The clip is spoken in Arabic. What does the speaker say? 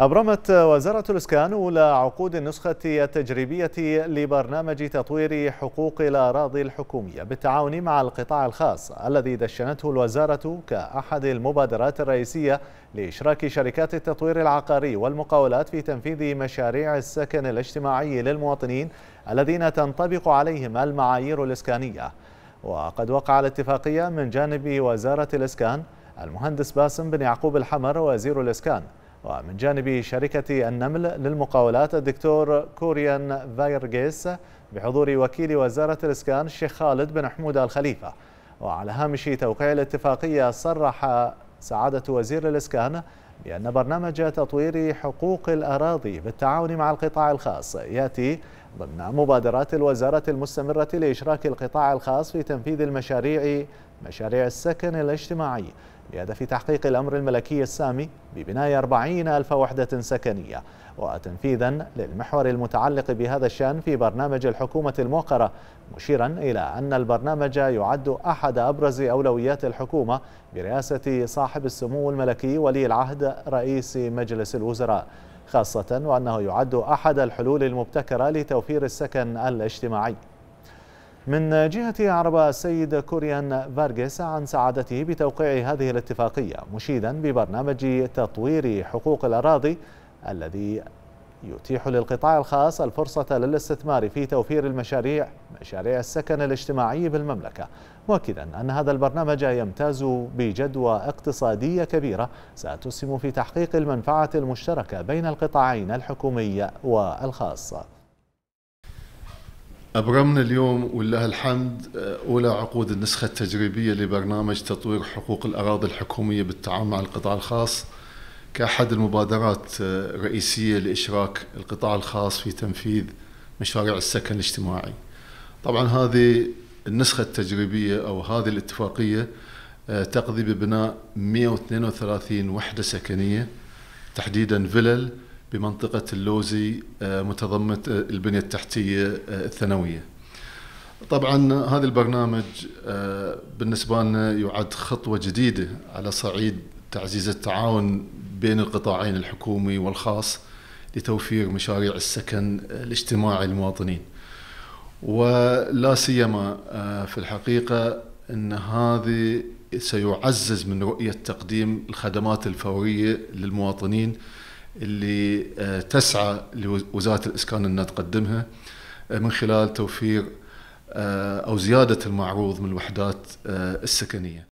أبرمت وزارة الإسكان أولى عقود النسخة التجريبية لبرنامج تطوير حقوق الأراضي الحكومية بالتعاون مع القطاع الخاص الذي دشنته الوزارة كأحد المبادرات الرئيسية لإشراك شركات التطوير العقاري والمقاولات في تنفيذ مشاريع السكن الاجتماعي للمواطنين الذين تنطبق عليهم المعايير الإسكانية وقد وقع الاتفاقية من جانب وزارة الإسكان المهندس باسم بن يعقوب الحمر وزير الإسكان ومن جانب شركة النمل للمقاولات الدكتور كوريان فايرغيس بحضور وكيل وزارة الإسكان الشيخ خالد بن حمود الخليفة وعلى هامش توقيع الاتفاقية صرح سعادة وزير الإسكان بأن برنامج تطوير حقوق الأراضي بالتعاون مع القطاع الخاص يأتي ضمن مبادرات الوزارة المستمرة لإشراك القطاع الخاص في تنفيذ المشاريع مشاريع السكن الاجتماعي بهدف تحقيق الأمر الملكي السامي ببناء 40 ألف وحدة سكنية وتنفيذا للمحور المتعلق بهذا الشأن في برنامج الحكومة الموقرة مشيرا إلى أن البرنامج يعد أحد أبرز أولويات الحكومة برئاسة صاحب السمو الملكي ولي العهد رئيس مجلس الوزراء خاصة وأنه يعد أحد الحلول المبتكرة لتوفير السكن الاجتماعي من جهة عرب السيد كوريان فارغيس عن سعادته بتوقيع هذه الاتفاقية مشيدا ببرنامج تطوير حقوق الأراضي الذي يتيح للقطاع الخاص الفرصة للاستثمار في توفير المشاريع مشاريع السكن الاجتماعي بالمملكة مؤكدا أن هذا البرنامج يمتاز بجدوى اقتصادية كبيرة ستسهم في تحقيق المنفعة المشتركة بين القطاعين الحكومي والخاص أبرمنا اليوم ولله الحمد آه، أولى عقود النسخة التجريبية لبرنامج تطوير حقوق الأراضي الحكومية بالتعاون مع القطاع الخاص كأحد المبادرات آه، الرئيسية لإشراك القطاع الخاص في تنفيذ مشاريع السكن الاجتماعي طبعا هذه النسخة التجريبية أو هذه الاتفاقية آه، تقضي ببناء 132 وحدة سكنية تحديدا فلل بمنطقة اللوزي آه، متضمنة آه، البنية التحتية آه، الثانوية طبعا هذا البرنامج بالنسبة لنا يعد خطوة جديدة على صعيد تعزيز التعاون بين القطاعين الحكومي والخاص لتوفير مشاريع السكن الاجتماعي للمواطنين ولا سيما في الحقيقة أن هذه سيعزز من رؤية تقديم الخدمات الفورية للمواطنين اللي آه، تسعى لوزاره الاسكان انها تقدمها آه، من خلال توفير آه، او زياده المعروض من الوحدات السكنيه.